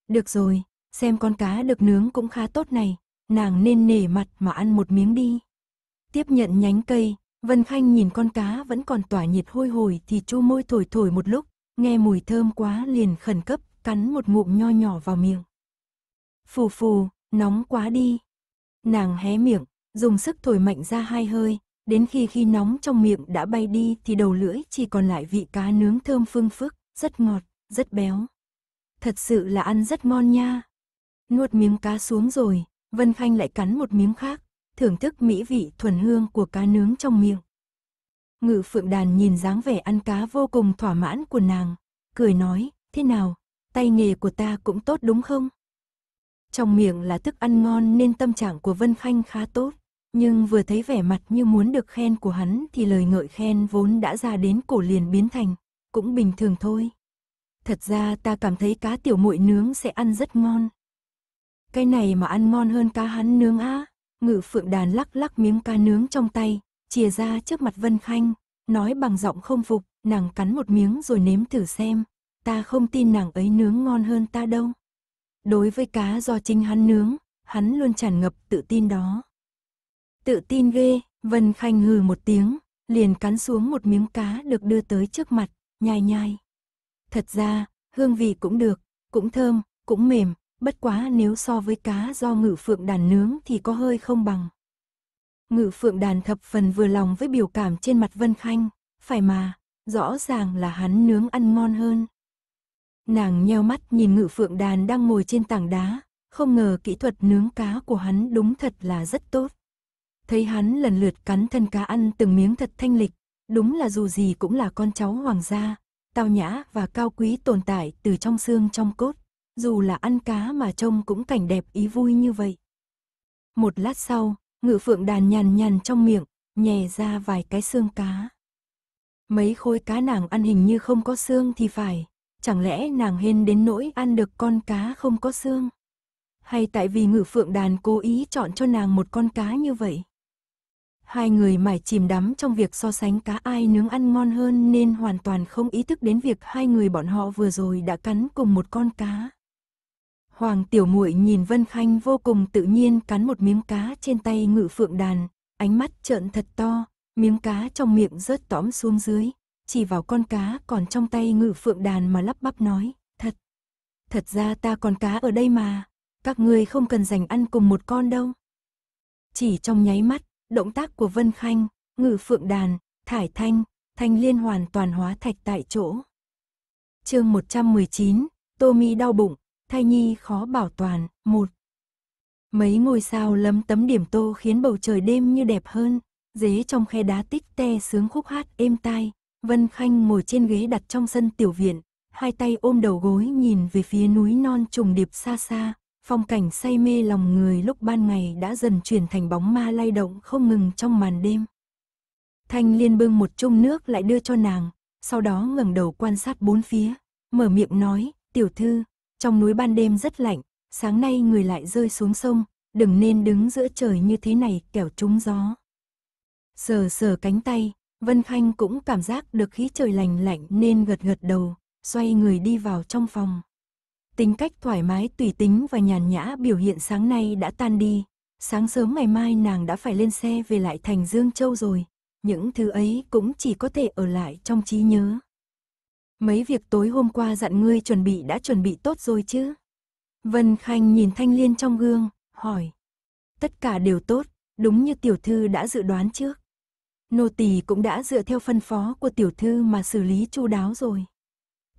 Được rồi, xem con cá được nướng cũng khá tốt này, nàng nên nể mặt mà ăn một miếng đi. Tiếp nhận nhánh cây, Vân Khanh nhìn con cá vẫn còn tỏa nhiệt hôi hồi thì chu môi thổi thổi một lúc, nghe mùi thơm quá liền khẩn cấp, cắn một ngụm nho nhỏ vào miệng. Phù phù, nóng quá đi. Nàng hé miệng, dùng sức thổi mạnh ra hai hơi, Đến khi khi nóng trong miệng đã bay đi thì đầu lưỡi chỉ còn lại vị cá nướng thơm phương phức, rất ngọt, rất béo. Thật sự là ăn rất ngon nha. Nuốt miếng cá xuống rồi, Vân Khanh lại cắn một miếng khác, thưởng thức mỹ vị thuần hương của cá nướng trong miệng. Ngự phượng đàn nhìn dáng vẻ ăn cá vô cùng thỏa mãn của nàng, cười nói, thế nào, tay nghề của ta cũng tốt đúng không? Trong miệng là thức ăn ngon nên tâm trạng của Vân Khanh khá tốt. Nhưng vừa thấy vẻ mặt như muốn được khen của hắn thì lời ngợi khen vốn đã ra đến cổ liền biến thành, cũng bình thường thôi. Thật ra ta cảm thấy cá tiểu muội nướng sẽ ăn rất ngon. Cái này mà ăn ngon hơn cá hắn nướng á, ngự phượng đàn lắc lắc miếng cá nướng trong tay, chia ra trước mặt Vân Khanh, nói bằng giọng không phục, nàng cắn một miếng rồi nếm thử xem, ta không tin nàng ấy nướng ngon hơn ta đâu. Đối với cá do chính hắn nướng, hắn luôn tràn ngập tự tin đó. Tự tin ghê, Vân Khanh hừ một tiếng, liền cắn xuống một miếng cá được đưa tới trước mặt, nhai nhai. Thật ra, hương vị cũng được, cũng thơm, cũng mềm, bất quá nếu so với cá do ngự phượng đàn nướng thì có hơi không bằng. Ngự phượng đàn thập phần vừa lòng với biểu cảm trên mặt Vân Khanh, phải mà, rõ ràng là hắn nướng ăn ngon hơn. Nàng nheo mắt nhìn ngự phượng đàn đang ngồi trên tảng đá, không ngờ kỹ thuật nướng cá của hắn đúng thật là rất tốt thấy hắn lần lượt cắn thân cá ăn từng miếng thật thanh lịch, đúng là dù gì cũng là con cháu hoàng gia, tao nhã và cao quý tồn tại từ trong xương trong cốt, dù là ăn cá mà trông cũng cảnh đẹp ý vui như vậy. Một lát sau, ngự phượng đàn nhàn nhàn trong miệng, nhè ra vài cái xương cá. Mấy khối cá nàng ăn hình như không có xương thì phải, chẳng lẽ nàng hên đến nỗi ăn được con cá không có xương? Hay tại vì ngự phượng đàn cố ý chọn cho nàng một con cá như vậy? Hai người mải chìm đắm trong việc so sánh cá ai nướng ăn ngon hơn nên hoàn toàn không ý thức đến việc hai người bọn họ vừa rồi đã cắn cùng một con cá. Hoàng tiểu muội nhìn Vân Khanh vô cùng tự nhiên cắn một miếng cá trên tay ngự phượng đàn, ánh mắt trợn thật to, miếng cá trong miệng rớt tõm xuống dưới, chỉ vào con cá còn trong tay ngự phượng đàn mà lắp bắp nói, thật. Thật ra ta còn cá ở đây mà, các ngươi không cần dành ăn cùng một con đâu. Chỉ trong nháy mắt, động tác của Vân Khanh, Ngự Phượng Đàn, Thải Thanh, Thanh Liên hoàn toàn hóa thạch tại chỗ. chương 119, Tô Mỹ đau bụng, thai nhi khó bảo toàn, một Mấy ngôi sao lấm tấm điểm tô khiến bầu trời đêm như đẹp hơn, dế trong khe đá tích te sướng khúc hát êm tai, Vân Khanh ngồi trên ghế đặt trong sân tiểu viện, hai tay ôm đầu gối nhìn về phía núi non trùng điệp xa xa, phong cảnh say mê lòng người lúc ban ngày đã dần chuyển thành bóng ma lay động không ngừng trong màn đêm. Thanh liên bưng một chung nước lại đưa cho nàng, sau đó ngẩng đầu quan sát bốn phía, mở miệng nói, tiểu thư, trong núi ban đêm rất lạnh, sáng nay người lại rơi xuống sông, đừng nên đứng giữa trời như thế này kẻo trúng gió. Sờ sờ cánh tay, Vân Khanh cũng cảm giác được khí trời lành lạnh nên gật gật đầu, xoay người đi vào trong phòng. Tính cách thoải mái tùy tính và nhàn nhã biểu hiện sáng nay đã tan đi. Sáng sớm ngày mai nàng đã phải lên xe về lại thành Dương Châu rồi. Những thứ ấy cũng chỉ có thể ở lại trong trí nhớ. Mấy việc tối hôm qua dặn ngươi chuẩn bị đã chuẩn bị tốt rồi chứ? Vân Khanh nhìn Thanh Liên trong gương, hỏi. Tất cả đều tốt, đúng như tiểu thư đã dự đoán trước. Nô tỳ cũng đã dựa theo phân phó của tiểu thư mà xử lý chu đáo rồi.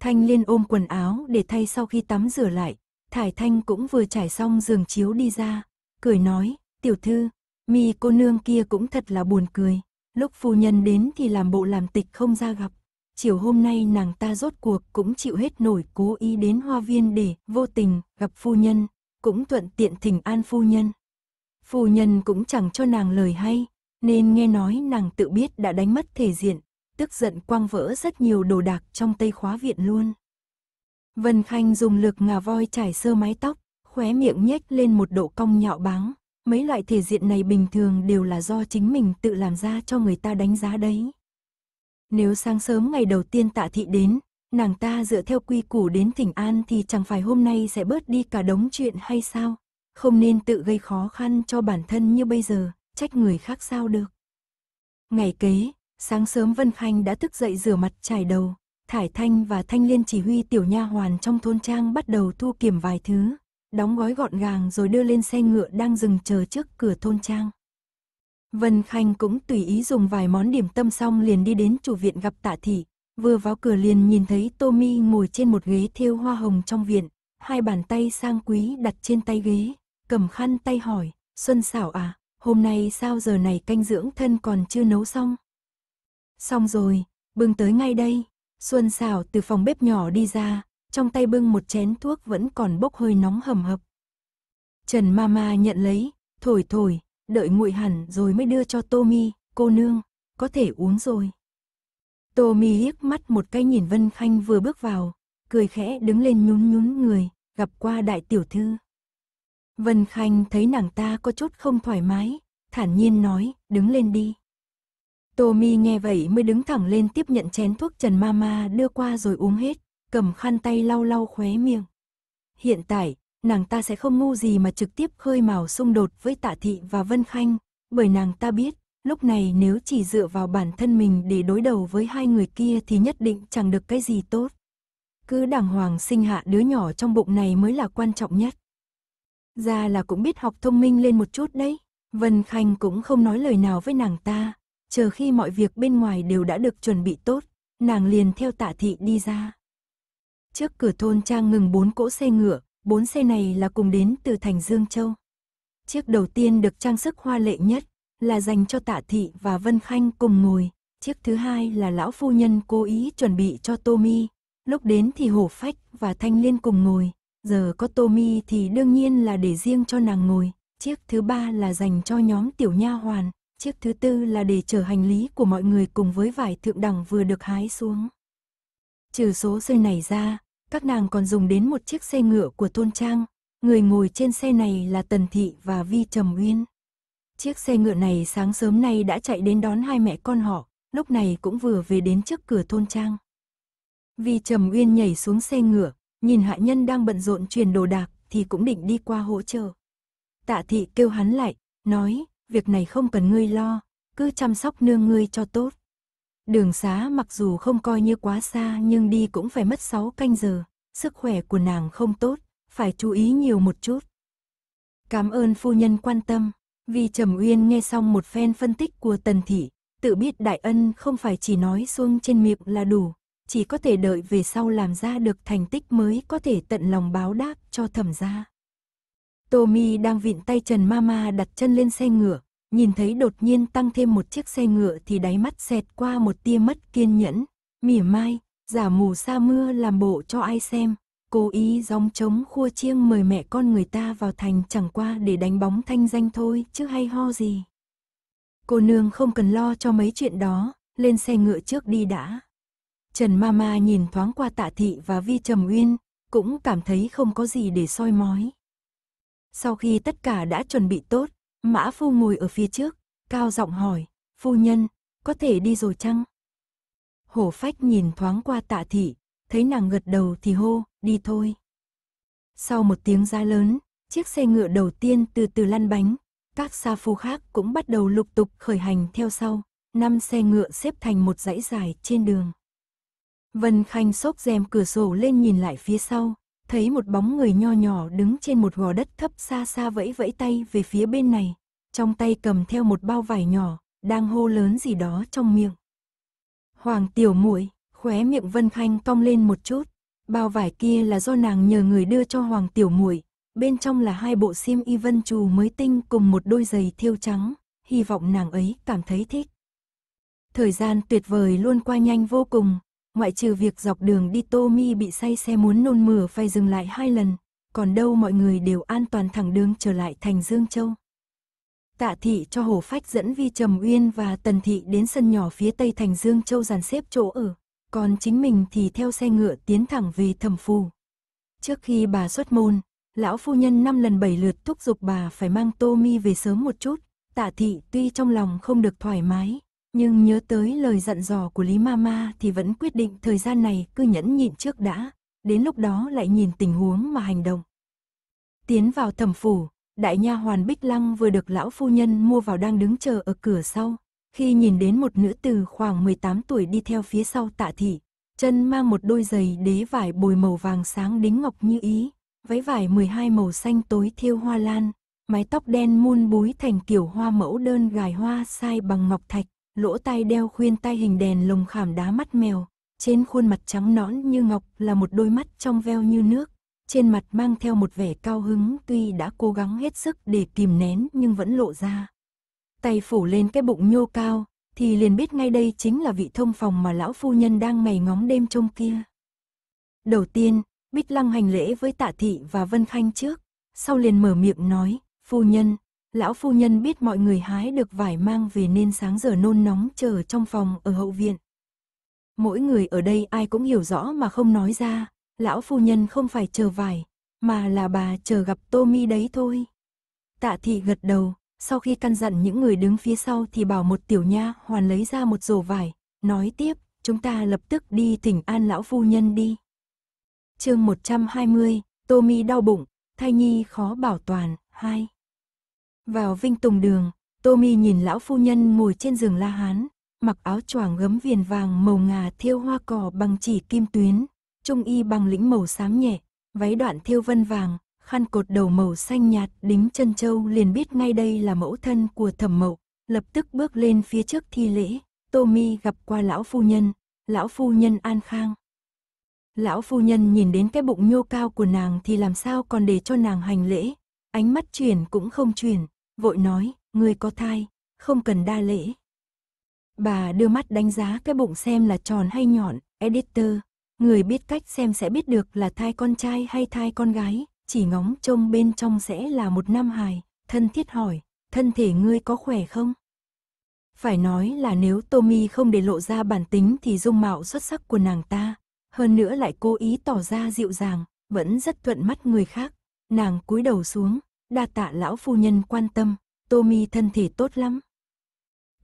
Thanh Liên ôm quần áo để thay sau khi tắm rửa lại, Thải Thanh cũng vừa trải xong giường chiếu đi ra, cười nói, tiểu thư, mi cô nương kia cũng thật là buồn cười, lúc phu nhân đến thì làm bộ làm tịch không ra gặp, chiều hôm nay nàng ta rốt cuộc cũng chịu hết nổi cố ý đến hoa viên để vô tình gặp phu nhân, cũng thuận tiện thỉnh an phu nhân. Phu nhân cũng chẳng cho nàng lời hay, nên nghe nói nàng tự biết đã đánh mất thể diện, tức giận quăng vỡ rất nhiều đồ đạc trong tây khóa viện luôn. Vân Khanh dùng lực ngà voi trải sơ mái tóc, khóe miệng nhếch lên một độ cong nhạo báng. Mấy loại thể diện này bình thường đều là do chính mình tự làm ra cho người ta đánh giá đấy. Nếu sáng sớm ngày đầu tiên tạ thị đến, nàng ta dựa theo quy củ đến thỉnh an thì chẳng phải hôm nay sẽ bớt đi cả đống chuyện hay sao? Không nên tự gây khó khăn cho bản thân như bây giờ, trách người khác sao được. Ngày kế, Sáng sớm Vân Khanh đã thức dậy rửa mặt chải đầu, Thải Thanh và Thanh Liên chỉ huy tiểu nha hoàn trong thôn trang bắt đầu thu kiểm vài thứ, đóng gói gọn gàng rồi đưa lên xe ngựa đang dừng chờ trước cửa thôn trang. Vân Khanh cũng tùy ý dùng vài món điểm tâm xong liền đi đến chủ viện gặp Tạ thị, vừa vào cửa liền nhìn thấy Tommy ngồi trên một ghế thêu hoa hồng trong viện, hai bàn tay sang quý đặt trên tay ghế, cầm khăn tay hỏi, "Xuân Sảo à, hôm nay sao giờ này canh dưỡng thân còn chưa nấu xong?" Xong rồi, bưng tới ngay đây. Xuân xảo từ phòng bếp nhỏ đi ra, trong tay bưng một chén thuốc vẫn còn bốc hơi nóng hầm hập. Trần Mama nhận lấy, thổi thổi, đợi nguội hẳn rồi mới đưa cho Tommy, cô nương, có thể uống rồi. Tommy liếc mắt một cái nhìn Vân Khanh vừa bước vào, cười khẽ đứng lên nhún nhún người, gặp qua đại tiểu thư. Vân Khanh thấy nàng ta có chút không thoải mái, thản nhiên nói, đứng lên đi. Tommy nghe vậy mới đứng thẳng lên tiếp nhận chén thuốc Trần Mama đưa qua rồi uống hết, cầm khăn tay lau lau khóe miệng. Hiện tại, nàng ta sẽ không ngu gì mà trực tiếp khơi mào xung đột với Tạ Thị và Vân Khanh, bởi nàng ta biết, lúc này nếu chỉ dựa vào bản thân mình để đối đầu với hai người kia thì nhất định chẳng được cái gì tốt. Cứ đàng hoàng sinh hạ đứa nhỏ trong bụng này mới là quan trọng nhất. Ra là cũng biết học thông minh lên một chút đấy, Vân Khanh cũng không nói lời nào với nàng ta chờ khi mọi việc bên ngoài đều đã được chuẩn bị tốt, nàng liền theo tạ thị đi ra. Trước cửa thôn trang ngừng bốn cỗ xe ngựa, bốn xe này là cùng đến từ thành Dương Châu. Chiếc đầu tiên được trang sức hoa lệ nhất, là dành cho tạ thị và Vân Khanh cùng ngồi. Chiếc thứ hai là lão phu nhân cố ý chuẩn bị cho Tommy. Lúc đến thì hổ phách và thanh liên cùng ngồi. Giờ có Tommy thì đương nhiên là để riêng cho nàng ngồi. Chiếc thứ ba là dành cho nhóm tiểu nha hoàn chiếc thứ tư là để chở hành lý của mọi người cùng với vải thượng đẳng vừa được hái xuống. Trừ số xe này ra, các nàng còn dùng đến một chiếc xe ngựa của Tôn Trang, người ngồi trên xe này là Tần Thị và Vi Trầm Uyên. Chiếc xe ngựa này sáng sớm nay đã chạy đến đón hai mẹ con họ, lúc này cũng vừa về đến trước cửa Tôn Trang. Vi Trầm Uyên nhảy xuống xe ngựa, nhìn hạ nhân đang bận rộn chuyển đồ đạc thì cũng định đi qua hỗ trợ. Tạ Thị kêu hắn lại, nói, việc này không cần ngươi lo, cứ chăm sóc nương ngươi cho tốt. Đường xá mặc dù không coi như quá xa nhưng đi cũng phải mất 6 canh giờ, sức khỏe của nàng không tốt, phải chú ý nhiều một chút. Cảm ơn phu nhân quan tâm, vì Trầm Uyên nghe xong một phen phân tích của Tần Thị, tự biết đại ân không phải chỉ nói xuông trên miệng là đủ, chỉ có thể đợi về sau làm ra được thành tích mới có thể tận lòng báo đáp cho thẩm gia. Tommy đang vịn tay Trần Mama đặt chân lên xe ngựa, nhìn thấy đột nhiên tăng thêm một chiếc xe ngựa thì đáy mắt xẹt qua một tia mất kiên nhẫn, mỉa mai, giả mù sa mưa làm bộ cho ai xem, cố ý gióng trống khua chiêng mời mẹ con người ta vào thành chẳng qua để đánh bóng thanh danh thôi chứ hay ho gì. Cô nương không cần lo cho mấy chuyện đó, lên xe ngựa trước đi đã. Trần Mama nhìn thoáng qua tạ thị và vi trầm uyên, cũng cảm thấy không có gì để soi mói. Sau khi tất cả đã chuẩn bị tốt, Mã Phu ngồi ở phía trước, cao giọng hỏi, phu nhân, có thể đi rồi chăng? Hổ phách nhìn thoáng qua tạ thị, thấy nàng gật đầu thì hô, đi thôi. Sau một tiếng ra lớn, chiếc xe ngựa đầu tiên từ từ lăn bánh, các sa phu khác cũng bắt đầu lục tục khởi hành theo sau, năm xe ngựa xếp thành một dãy dài trên đường. Vân Khanh sốc rèm cửa sổ lên nhìn lại phía sau, thấy một bóng người nho nhỏ đứng trên một gò đất thấp xa xa vẫy vẫy tay về phía bên này, trong tay cầm theo một bao vải nhỏ, đang hô lớn gì đó trong miệng. Hoàng tiểu muội, khóe miệng Vân Khanh cong lên một chút, bao vải kia là do nàng nhờ người đưa cho Hoàng tiểu muội, bên trong là hai bộ xiêm y vân trù mới tinh cùng một đôi giày thiêu trắng, hy vọng nàng ấy cảm thấy thích. Thời gian tuyệt vời luôn qua nhanh vô cùng, Ngoại trừ việc dọc đường đi Tommy bị say xe muốn nôn mửa phải dừng lại hai lần, còn đâu mọi người đều an toàn thẳng đường trở lại thành Dương Châu. Tạ thị cho Hồ Phách dẫn Vi Trầm Uyên và Tần thị đến sân nhỏ phía tây thành Dương Châu dàn xếp chỗ ở, còn chính mình thì theo xe ngựa tiến thẳng về Thẩm Phù Trước khi bà xuất môn, lão phu nhân năm lần bảy lượt thúc giục bà phải mang Tô về sớm một chút, Tạ thị tuy trong lòng không được thoải mái, nhưng nhớ tới lời dặn dò của Lý Mama thì vẫn quyết định thời gian này cứ nhẫn nhịn trước đã, đến lúc đó lại nhìn tình huống mà hành động. Tiến vào thẩm phủ, đại nha hoàn Bích Lăng vừa được lão phu nhân mua vào đang đứng chờ ở cửa sau, khi nhìn đến một nữ từ khoảng 18 tuổi đi theo phía sau tạ thị, chân mang một đôi giày đế vải bồi màu vàng sáng đính ngọc như ý, váy vải 12 màu xanh tối thêu hoa lan, mái tóc đen muôn búi thành kiểu hoa mẫu đơn gài hoa sai bằng ngọc thạch, lỗ tai đeo khuyên tai hình đèn lồng khảm đá mắt mèo, trên khuôn mặt trắng nõn như ngọc là một đôi mắt trong veo như nước, trên mặt mang theo một vẻ cao hứng tuy đã cố gắng hết sức để kìm nén nhưng vẫn lộ ra. Tay phủ lên cái bụng nhô cao, thì liền biết ngay đây chính là vị thông phòng mà lão phu nhân đang ngày ngóng đêm trông kia. Đầu tiên, Bích Lăng hành lễ với Tạ Thị và Vân Khanh trước, sau liền mở miệng nói, phu nhân, lão phu nhân biết mọi người hái được vải mang về nên sáng giờ nôn nóng chờ trong phòng ở hậu viện. Mỗi người ở đây ai cũng hiểu rõ mà không nói ra, lão phu nhân không phải chờ vải, mà là bà chờ gặp Tô Mi đấy thôi. Tạ thị gật đầu, sau khi căn dặn những người đứng phía sau thì bảo một tiểu nha hoàn lấy ra một rổ vải, nói tiếp, chúng ta lập tức đi thỉnh an lão phu nhân đi. chương 120, Tô Mi đau bụng, thai nhi khó bảo toàn, hai vào Vinh Tùng Đường, Tommy nhìn lão phu nhân ngồi trên giường La Hán, mặc áo choàng gấm viền vàng màu ngà thiêu hoa cỏ bằng chỉ kim tuyến, trung y bằng lĩnh màu xám nhẹ, váy đoạn thiêu vân vàng, khăn cột đầu màu xanh nhạt đính chân châu liền biết ngay đây là mẫu thân của thẩm mậu, lập tức bước lên phía trước thi lễ, Tommy gặp qua lão phu nhân, lão phu nhân an khang. Lão phu nhân nhìn đến cái bụng nhô cao của nàng thì làm sao còn để cho nàng hành lễ, ánh mắt chuyển cũng không chuyển, vội nói, người có thai, không cần đa lễ. Bà đưa mắt đánh giá cái bụng xem là tròn hay nhọn, editor, người biết cách xem sẽ biết được là thai con trai hay thai con gái, chỉ ngóng trông bên trong sẽ là một năm hài, thân thiết hỏi, thân thể ngươi có khỏe không? Phải nói là nếu Tommy không để lộ ra bản tính thì dung mạo xuất sắc của nàng ta, hơn nữa lại cố ý tỏ ra dịu dàng, vẫn rất thuận mắt người khác. Nàng cúi đầu xuống, đa tạ lão phu nhân quan tâm, Tommy thân thể tốt lắm.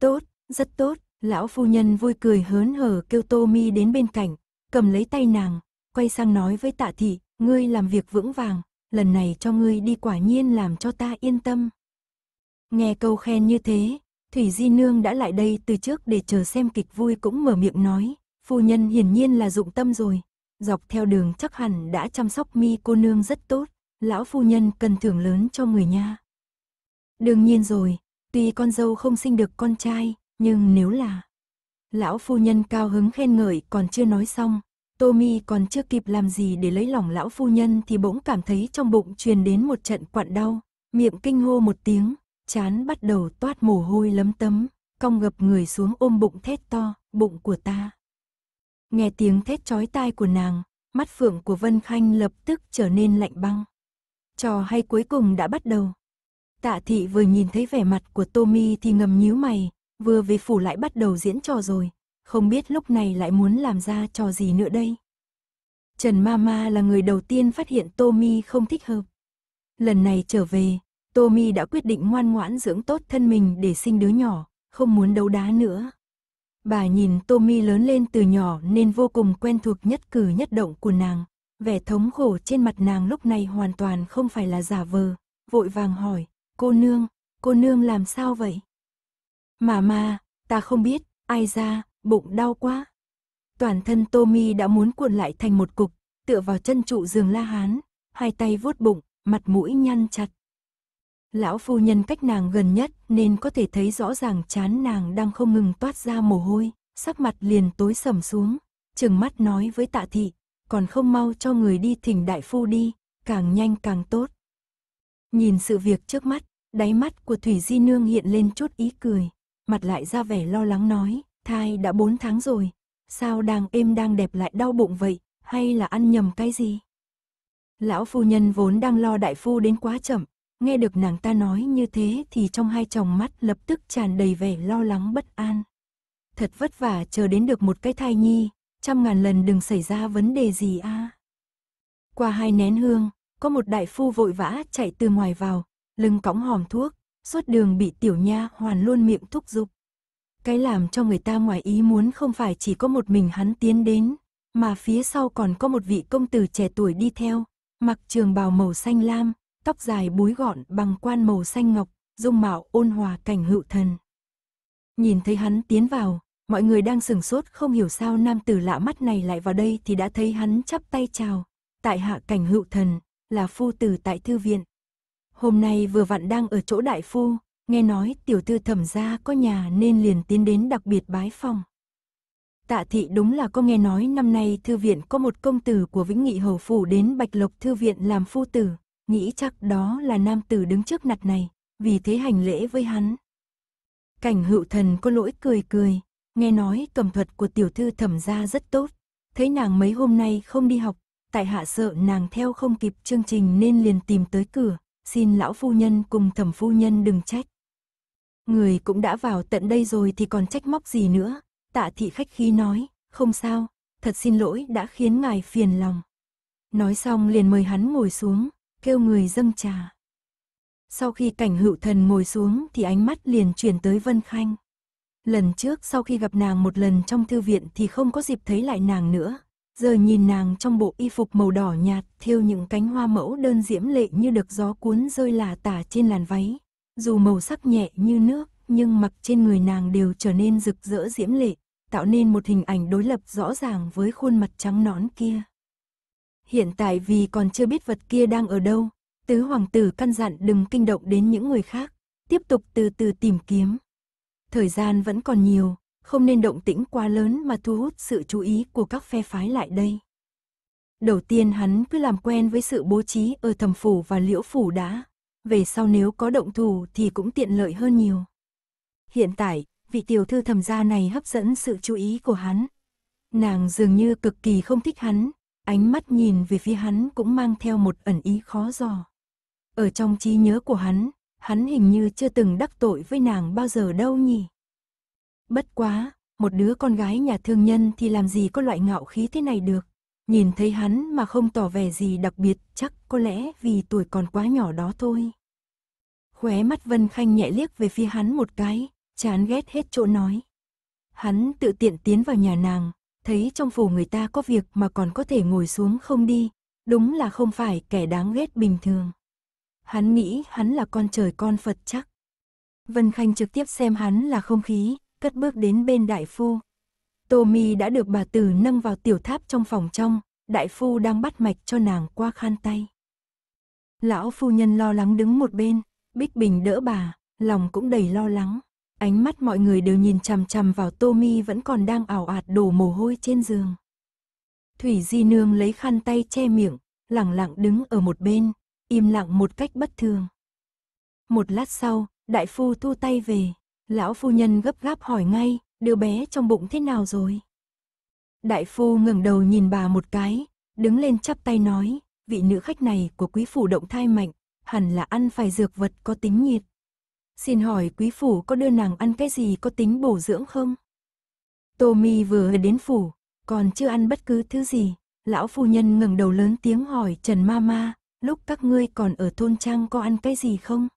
Tốt, rất tốt, lão phu nhân vui cười hớn hở kêu Tommy đến bên cạnh, cầm lấy tay nàng, quay sang nói với tạ thị, ngươi làm việc vững vàng, lần này cho ngươi đi quả nhiên làm cho ta yên tâm. Nghe câu khen như thế, Thủy Di Nương đã lại đây từ trước để chờ xem kịch vui cũng mở miệng nói, phu nhân hiển nhiên là dụng tâm rồi, dọc theo đường chắc hẳn đã chăm sóc mi cô nương rất tốt lão phu nhân cần thưởng lớn cho người nha. Đương nhiên rồi, tuy con dâu không sinh được con trai, nhưng nếu là... Lão phu nhân cao hứng khen ngợi còn chưa nói xong, Tommy còn chưa kịp làm gì để lấy lòng lão phu nhân thì bỗng cảm thấy trong bụng truyền đến một trận quặn đau, miệng kinh hô một tiếng, chán bắt đầu toát mồ hôi lấm tấm, cong gập người xuống ôm bụng thét to, bụng của ta. Nghe tiếng thét chói tai của nàng, mắt phượng của Vân Khanh lập tức trở nên lạnh băng. Trò hay cuối cùng đã bắt đầu. Tạ thị vừa nhìn thấy vẻ mặt của Tommy thì ngầm nhíu mày, vừa về phủ lại bắt đầu diễn trò rồi, không biết lúc này lại muốn làm ra trò gì nữa đây. Trần Mama là người đầu tiên phát hiện Tommy không thích hợp. Lần này trở về, Tommy đã quyết định ngoan ngoãn dưỡng tốt thân mình để sinh đứa nhỏ, không muốn đấu đá nữa. Bà nhìn Tommy lớn lên từ nhỏ nên vô cùng quen thuộc nhất cử nhất động của nàng, Vẻ thống khổ trên mặt nàng lúc này hoàn toàn không phải là giả vờ, vội vàng hỏi, cô nương, cô nương làm sao vậy? Mà mà, ta không biết, ai ra, bụng đau quá. Toàn thân Tommy đã muốn cuộn lại thành một cục, tựa vào chân trụ giường La Hán, hai tay vuốt bụng, mặt mũi nhăn chặt. Lão phu nhân cách nàng gần nhất nên có thể thấy rõ ràng chán nàng đang không ngừng toát ra mồ hôi, sắc mặt liền tối sầm xuống, chừng mắt nói với tạ thị, còn không mau cho người đi thỉnh đại phu đi, càng nhanh càng tốt. Nhìn sự việc trước mắt, đáy mắt của Thủy Di Nương hiện lên chút ý cười, mặt lại ra vẻ lo lắng nói, thai đã 4 tháng rồi, sao đang êm đang đẹp lại đau bụng vậy, hay là ăn nhầm cái gì? Lão phu nhân vốn đang lo đại phu đến quá chậm, nghe được nàng ta nói như thế thì trong hai chồng mắt lập tức tràn đầy vẻ lo lắng bất an. Thật vất vả chờ đến được một cái thai nhi, trăm ngàn lần đừng xảy ra vấn đề gì a. À. Qua hai nén hương, có một đại phu vội vã chạy từ ngoài vào, lưng cõng hòm thuốc, suốt đường bị tiểu nha hoàn luôn miệng thúc giục. Cái làm cho người ta ngoài ý muốn không phải chỉ có một mình hắn tiến đến, mà phía sau còn có một vị công tử trẻ tuổi đi theo, mặc trường bào màu xanh lam, tóc dài búi gọn bằng quan màu xanh ngọc, dung mạo ôn hòa cảnh hữu thần. Nhìn thấy hắn tiến vào, Mọi người đang sừng sốt không hiểu sao nam tử lạ mắt này lại vào đây thì đã thấy hắn chắp tay chào. Tại hạ cảnh hữu thần, là phu tử tại thư viện. Hôm nay vừa vặn đang ở chỗ đại phu, nghe nói tiểu thư thẩm gia có nhà nên liền tiến đến đặc biệt bái phòng. Tạ thị đúng là có nghe nói năm nay thư viện có một công tử của Vĩnh Nghị Hầu Phủ đến Bạch Lộc Thư viện làm phu tử, nghĩ chắc đó là nam tử đứng trước nặt này, vì thế hành lễ với hắn. Cảnh hữu thần có lỗi cười cười, nghe nói cầm thuật của tiểu thư thẩm gia rất tốt, thấy nàng mấy hôm nay không đi học, tại hạ sợ nàng theo không kịp chương trình nên liền tìm tới cửa, xin lão phu nhân cùng thẩm phu nhân đừng trách. Người cũng đã vào tận đây rồi thì còn trách móc gì nữa, tạ thị khách khí nói, không sao, thật xin lỗi đã khiến ngài phiền lòng. Nói xong liền mời hắn ngồi xuống, kêu người dâng trà. Sau khi cảnh hữu thần ngồi xuống thì ánh mắt liền chuyển tới Vân Khanh lần trước sau khi gặp nàng một lần trong thư viện thì không có dịp thấy lại nàng nữa. Giờ nhìn nàng trong bộ y phục màu đỏ nhạt, thêu những cánh hoa mẫu đơn diễm lệ như được gió cuốn rơi lả tả trên làn váy. Dù màu sắc nhẹ như nước, nhưng mặc trên người nàng đều trở nên rực rỡ diễm lệ, tạo nên một hình ảnh đối lập rõ ràng với khuôn mặt trắng nõn kia. Hiện tại vì còn chưa biết vật kia đang ở đâu, tứ hoàng tử căn dặn đừng kinh động đến những người khác, tiếp tục từ từ tìm kiếm. Thời gian vẫn còn nhiều, không nên động tĩnh quá lớn mà thu hút sự chú ý của các phe phái lại đây. Đầu tiên hắn cứ làm quen với sự bố trí ở thầm phủ và liễu phủ đã, về sau nếu có động thủ thì cũng tiện lợi hơn nhiều. Hiện tại, vị tiểu thư thầm gia này hấp dẫn sự chú ý của hắn. Nàng dường như cực kỳ không thích hắn, ánh mắt nhìn về phía hắn cũng mang theo một ẩn ý khó dò. Ở trong trí nhớ của hắn, hắn hình như chưa từng đắc tội với nàng bao giờ đâu nhỉ. Bất quá, một đứa con gái nhà thương nhân thì làm gì có loại ngạo khí thế này được. Nhìn thấy hắn mà không tỏ vẻ gì đặc biệt, chắc có lẽ vì tuổi còn quá nhỏ đó thôi. Khóe mắt Vân Khanh nhẹ liếc về phía hắn một cái, chán ghét hết chỗ nói. Hắn tự tiện tiến vào nhà nàng, thấy trong phủ người ta có việc mà còn có thể ngồi xuống không đi, đúng là không phải kẻ đáng ghét bình thường hắn nghĩ hắn là con trời con Phật chắc. Vân Khanh trực tiếp xem hắn là không khí, cất bước đến bên đại phu. Tô Mi đã được bà Tử nâng vào tiểu tháp trong phòng trong, đại phu đang bắt mạch cho nàng qua khăn tay. Lão phu nhân lo lắng đứng một bên, Bích Bình đỡ bà, lòng cũng đầy lo lắng. Ánh mắt mọi người đều nhìn chằm chằm vào Tô Mi vẫn còn đang ảo ạt đổ mồ hôi trên giường. Thủy Di Nương lấy khăn tay che miệng, lặng lặng đứng ở một bên, im lặng một cách bất thường. Một lát sau, đại phu thu tay về, lão phu nhân gấp gáp hỏi ngay, đứa bé trong bụng thế nào rồi? Đại phu ngẩng đầu nhìn bà một cái, đứng lên chắp tay nói, vị nữ khách này của quý phủ động thai mạnh, hẳn là ăn phải dược vật có tính nhiệt. Xin hỏi quý phủ có đưa nàng ăn cái gì có tính bổ dưỡng không? Tô vừa đến phủ, còn chưa ăn bất cứ thứ gì, lão phu nhân ngẩng đầu lớn tiếng hỏi Trần Mama, lúc các ngươi còn ở thôn trang có ăn cái gì không?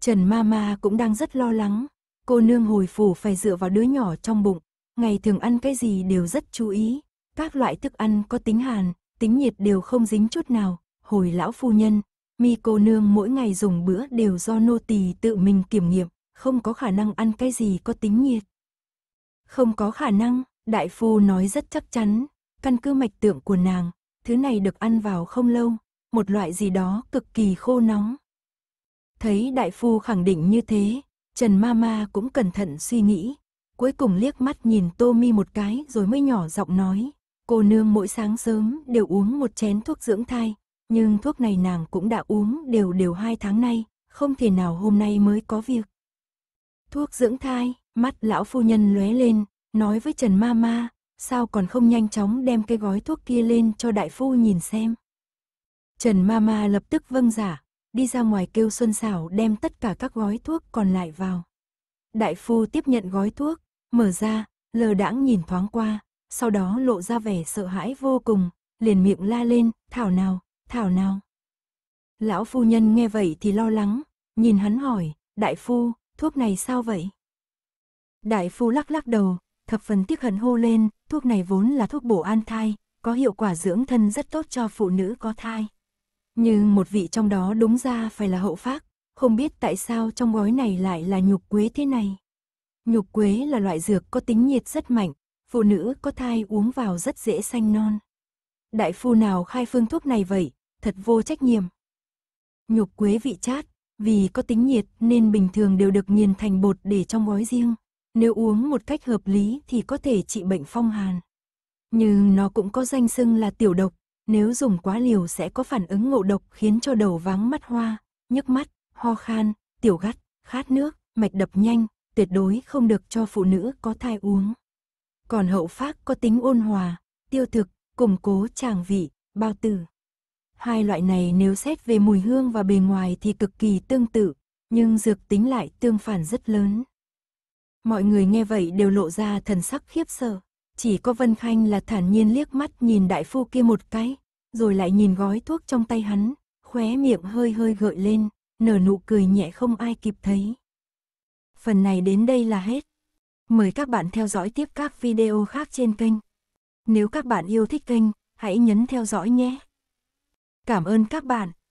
Trần Mama cũng đang rất lo lắng, cô nương hồi phủ phải dựa vào đứa nhỏ trong bụng, ngày thường ăn cái gì đều rất chú ý, các loại thức ăn có tính hàn, tính nhiệt đều không dính chút nào, hồi lão phu nhân, mi cô nương mỗi ngày dùng bữa đều do nô tỳ tự mình kiểm nghiệm, không có khả năng ăn cái gì có tính nhiệt. Không có khả năng, đại phu nói rất chắc chắn, căn cứ mạch tượng của nàng, thứ này được ăn vào không lâu, một loại gì đó cực kỳ khô nóng. Thấy đại phu khẳng định như thế, Trần Mama cũng cẩn thận suy nghĩ, cuối cùng liếc mắt nhìn Tô một cái rồi mới nhỏ giọng nói, cô nương mỗi sáng sớm đều uống một chén thuốc dưỡng thai, nhưng thuốc này nàng cũng đã uống đều đều hai tháng nay, không thể nào hôm nay mới có việc. Thuốc dưỡng thai, mắt lão phu nhân lóe lên, nói với Trần Mama, sao còn không nhanh chóng đem cái gói thuốc kia lên cho đại phu nhìn xem. Trần Mama lập tức vâng giả, đi ra ngoài kêu Xuân Sảo đem tất cả các gói thuốc còn lại vào. Đại phu tiếp nhận gói thuốc, mở ra, lờ đãng nhìn thoáng qua, sau đó lộ ra vẻ sợ hãi vô cùng, liền miệng la lên, thảo nào, thảo nào. Lão phu nhân nghe vậy thì lo lắng, nhìn hắn hỏi, đại phu, thuốc này sao vậy? Đại phu lắc lắc đầu, thập phần tiếc hận hô lên, thuốc này vốn là thuốc bổ an thai, có hiệu quả dưỡng thân rất tốt cho phụ nữ có thai. Nhưng một vị trong đó đúng ra phải là hậu phác, không biết tại sao trong gói này lại là nhục quế thế này. Nhục quế là loại dược có tính nhiệt rất mạnh, phụ nữ có thai uống vào rất dễ sanh non. Đại phu nào khai phương thuốc này vậy, thật vô trách nhiệm. Nhục quế vị chát, vì có tính nhiệt nên bình thường đều được nghiền thành bột để trong gói riêng. Nếu uống một cách hợp lý thì có thể trị bệnh phong hàn. Nhưng nó cũng có danh xưng là tiểu độc, nếu dùng quá liều sẽ có phản ứng ngộ độc khiến cho đầu váng mắt hoa, nhức mắt, ho khan, tiểu gắt, khát nước, mạch đập nhanh, tuyệt đối không được cho phụ nữ có thai uống. Còn hậu phác có tính ôn hòa, tiêu thực, củng cố tràng vị, bao tử. Hai loại này nếu xét về mùi hương và bề ngoài thì cực kỳ tương tự, nhưng dược tính lại tương phản rất lớn. Mọi người nghe vậy đều lộ ra thần sắc khiếp sợ. Chỉ có Vân Khanh là thản nhiên liếc mắt nhìn đại phu kia một cái, rồi lại nhìn gói thuốc trong tay hắn, khóe miệng hơi hơi gợi lên, nở nụ cười nhẹ không ai kịp thấy. Phần này đến đây là hết. Mời các bạn theo dõi tiếp các video khác trên kênh. Nếu các bạn yêu thích kênh, hãy nhấn theo dõi nhé. Cảm ơn các bạn.